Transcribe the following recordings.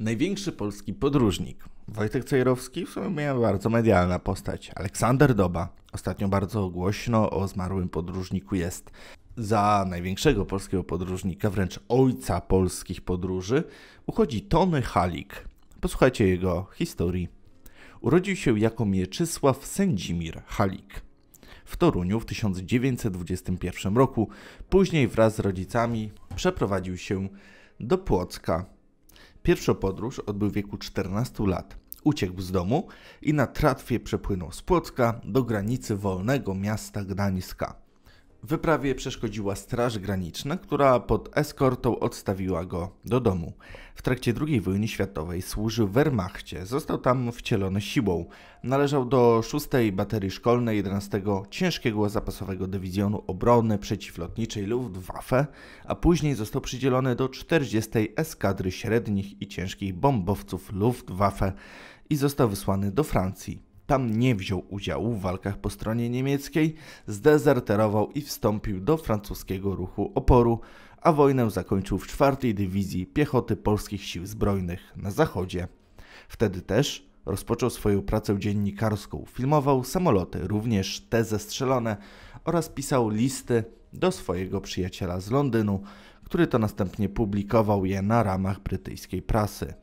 Największy polski podróżnik. Wojtek Cejrowski w sumie miał bardzo medialna postać. Aleksander Doba. Ostatnio bardzo głośno o zmarłym podróżniku jest. Za największego polskiego podróżnika, wręcz ojca polskich podróży, uchodzi Tony Halik. Posłuchajcie jego historii. Urodził się jako Mieczysław Sędzimir Halik w Toruniu w 1921 roku. Później wraz z rodzicami przeprowadził się do Płocka. Pierwszą podróż odbył w wieku 14 lat. Uciekł z domu i na tratwie przepłynął z Płocka do granicy wolnego miasta Gdańska. Wyprawie przeszkodziła Straż Graniczna, która pod eskortą odstawiła go do domu. W trakcie II wojny światowej służył w Wehrmachcie, został tam wcielony siłą. Należał do 6 Baterii Szkolnej 11 Ciężkiego Zapasowego Dywizjonu Obrony Przeciwlotniczej Luftwaffe, a później został przydzielony do 40 Eskadry Średnich i Ciężkich Bombowców Luftwaffe i został wysłany do Francji. Tam nie wziął udziału w walkach po stronie niemieckiej, zdezerterował i wstąpił do francuskiego ruchu oporu, a wojnę zakończył w czwartej dywizji piechoty polskich sił zbrojnych na zachodzie. Wtedy też rozpoczął swoją pracę dziennikarską, filmował samoloty, również te zestrzelone oraz pisał listy do swojego przyjaciela z Londynu, który to następnie publikował je na ramach brytyjskiej prasy.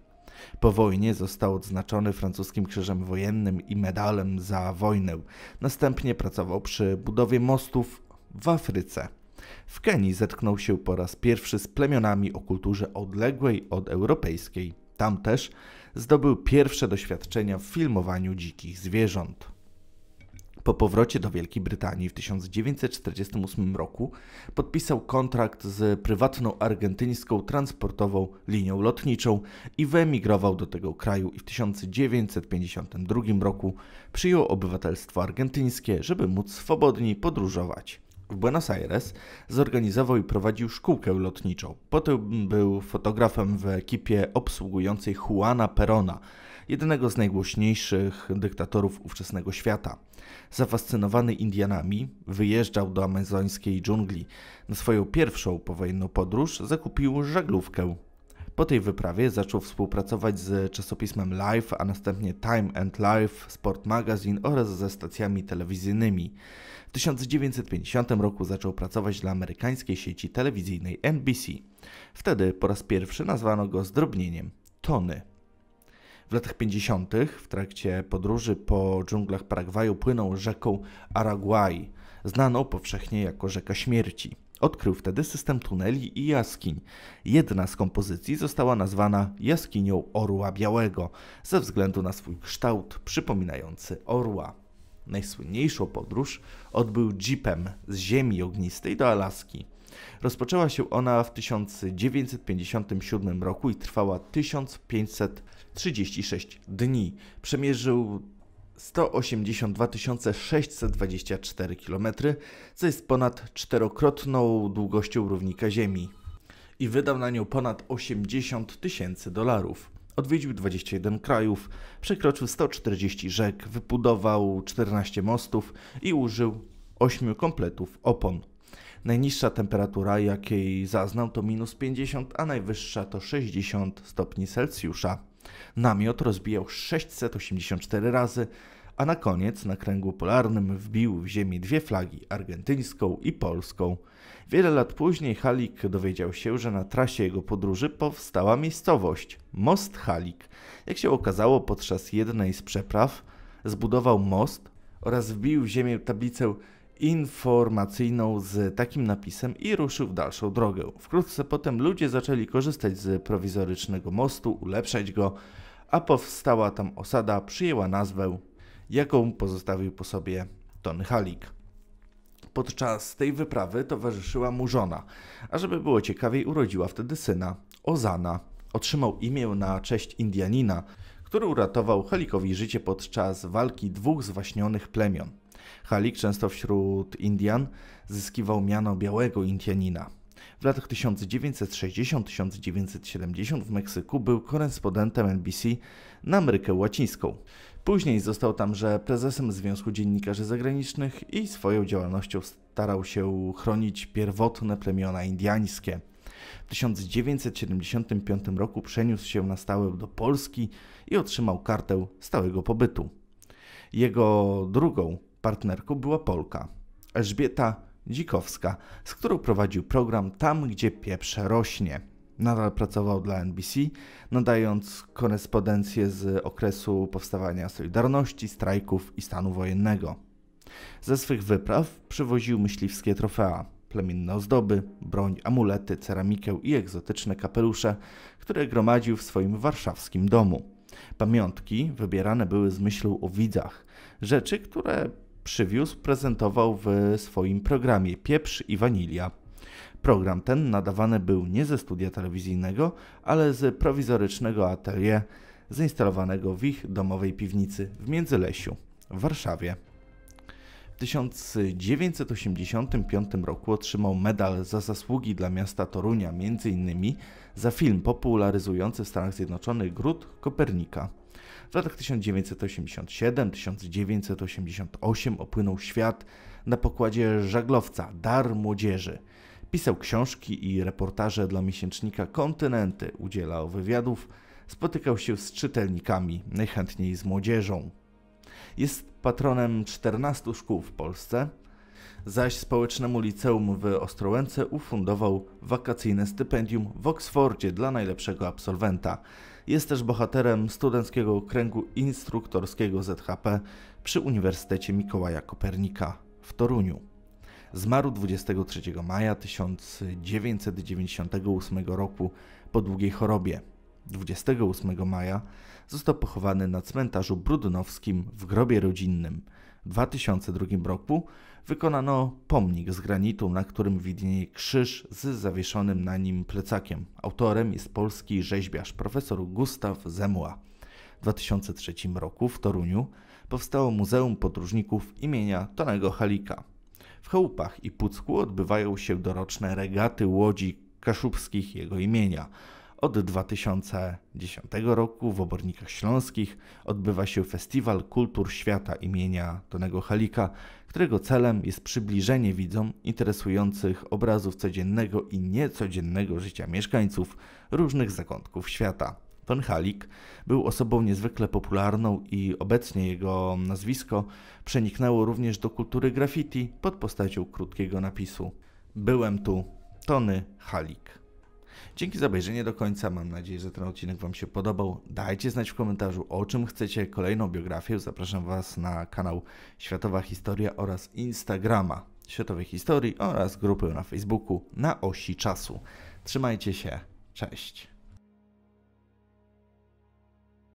Po wojnie został odznaczony francuskim krzyżem wojennym i medalem za wojnę. Następnie pracował przy budowie mostów w Afryce. W Kenii zetknął się po raz pierwszy z plemionami o kulturze odległej od europejskiej. Tam też zdobył pierwsze doświadczenia w filmowaniu dzikich zwierząt. Po powrocie do Wielkiej Brytanii w 1948 roku podpisał kontrakt z prywatną argentyńską transportową linią lotniczą i wyemigrował do tego kraju i w 1952 roku przyjął obywatelstwo argentyńskie, żeby móc swobodniej podróżować. W Buenos Aires zorganizował i prowadził szkółkę lotniczą. Potem był fotografem w ekipie obsługującej Juana Perona, jednego z najgłośniejszych dyktatorów ówczesnego świata. Zafascynowany Indianami, wyjeżdżał do amazońskiej dżungli. Na swoją pierwszą powojenną podróż zakupił żaglówkę. Po tej wyprawie zaczął współpracować z czasopismem Life, a następnie Time and Life, Sport Magazine oraz ze stacjami telewizyjnymi. W 1950 roku zaczął pracować dla amerykańskiej sieci telewizyjnej NBC. Wtedy po raz pierwszy nazwano go zdrobnieniem Tony. W latach 50. w trakcie podróży po dżunglach Paragwaju płynął rzeką Araguai, znaną powszechnie jako rzeka śmierci. Odkrył wtedy system tuneli i jaskiń. Jedna z kompozycji została nazwana jaskinią Orła Białego ze względu na swój kształt przypominający orła. Najsłynniejszą podróż odbył jeepem z ziemi ognistej do Alaski. Rozpoczęła się ona w 1957 roku i trwała 1536 dni. Przemierzył 182 624 km, co jest ponad czterokrotną długością równika Ziemi. I wydał na nią ponad 80 tysięcy dolarów. Odwiedził 21 krajów, przekroczył 140 rzek, wybudował 14 mostów i użył 8 kompletów opon. Najniższa temperatura, jakiej zaznał, to minus 50, a najwyższa to 60 stopni Celsjusza. Namiot rozbijał 684 razy, a na koniec na kręgu polarnym wbił w ziemi dwie flagi, argentyńską i polską. Wiele lat później Halik dowiedział się, że na trasie jego podróży powstała miejscowość Most Halik. Jak się okazało, podczas jednej z przepraw zbudował most oraz wbił w ziemię tablicę informacyjną z takim napisem i ruszył w dalszą drogę. Wkrótce potem ludzie zaczęli korzystać z prowizorycznego mostu, ulepszać go, a powstała tam osada przyjęła nazwę, jaką pozostawił po sobie Tony Halik. Podczas tej wyprawy towarzyszyła mu żona, a żeby było ciekawiej urodziła wtedy syna, Ozana. Otrzymał imię na cześć Indianina, który uratował Halikowi życie podczas walki dwóch zwaśnionych plemion. Halik często wśród Indian zyskiwał miano białego Indianina. W latach 1960-1970 w Meksyku był korespondentem NBC na Amerykę Łacińską. Później został tamże prezesem Związku Dziennikarzy Zagranicznych i swoją działalnością starał się chronić pierwotne plemiona indiańskie. W 1975 roku przeniósł się na stałe do Polski i otrzymał kartę stałego pobytu. Jego drugą partnerką była Polka, Elżbieta Dzikowska, z którą prowadził program Tam, gdzie pieprze rośnie. Nadal pracował dla NBC, nadając korespondencję z okresu powstawania Solidarności, strajków i stanu wojennego. Ze swych wypraw przywoził myśliwskie trofea, plemienne ozdoby, broń, amulety, ceramikę i egzotyczne kapelusze, które gromadził w swoim warszawskim domu. Pamiątki wybierane były z myślą o widzach, rzeczy, które przywiózł, prezentował w swoim programie Pieprz i Wanilia. Program ten nadawany był nie ze studia telewizyjnego, ale z prowizorycznego atelier zainstalowanego w ich domowej piwnicy w Międzylesiu w Warszawie. W 1985 roku otrzymał medal za zasługi dla miasta Torunia, m.in. za film popularyzujący w Stanach Zjednoczonych Gród Kopernika. W latach 1987-1988 opłynął świat na pokładzie żaglowca Dar Młodzieży. Pisał książki i reportaże dla miesięcznika Kontynenty, udzielał wywiadów, spotykał się z czytelnikami, najchętniej z młodzieżą. Jest patronem 14 szkół w Polsce, zaś Społecznemu Liceum w Ostrołęce ufundował wakacyjne stypendium w Oksfordzie dla najlepszego absolwenta. Jest też bohaterem Studenckiego kręgu Instruktorskiego ZHP przy Uniwersytecie Mikołaja Kopernika w Toruniu. Zmarł 23 maja 1998 roku po długiej chorobie. 28 maja został pochowany na cmentarzu brudnowskim w grobie rodzinnym 2002 roku wykonano pomnik z granitu, na którym widnieje krzyż z zawieszonym na nim plecakiem. Autorem jest polski rzeźbiarz profesor Gustaw Zemła. W 2003 roku w Toruniu powstało Muzeum Podróżników imienia Tonego Halika. W Chałupach i Pucku odbywają się doroczne regaty łodzi kaszubskich jego imienia – od 2010 roku w Obornikach Śląskich odbywa się Festiwal Kultur Świata imienia Tonego Halika, którego celem jest przybliżenie widzom interesujących obrazów codziennego i niecodziennego życia mieszkańców różnych zakątków świata. Ton Halik był osobą niezwykle popularną i obecnie jego nazwisko przeniknęło również do kultury graffiti pod postacią krótkiego napisu. Byłem tu, Tony Halik. Dzięki za obejrzenie do końca. Mam nadzieję, że ten odcinek Wam się podobał. Dajcie znać w komentarzu, o czym chcecie kolejną biografię. Zapraszam Was na kanał Światowa Historia oraz Instagrama Światowej Historii oraz grupę na Facebooku na osi czasu. Trzymajcie się. Cześć.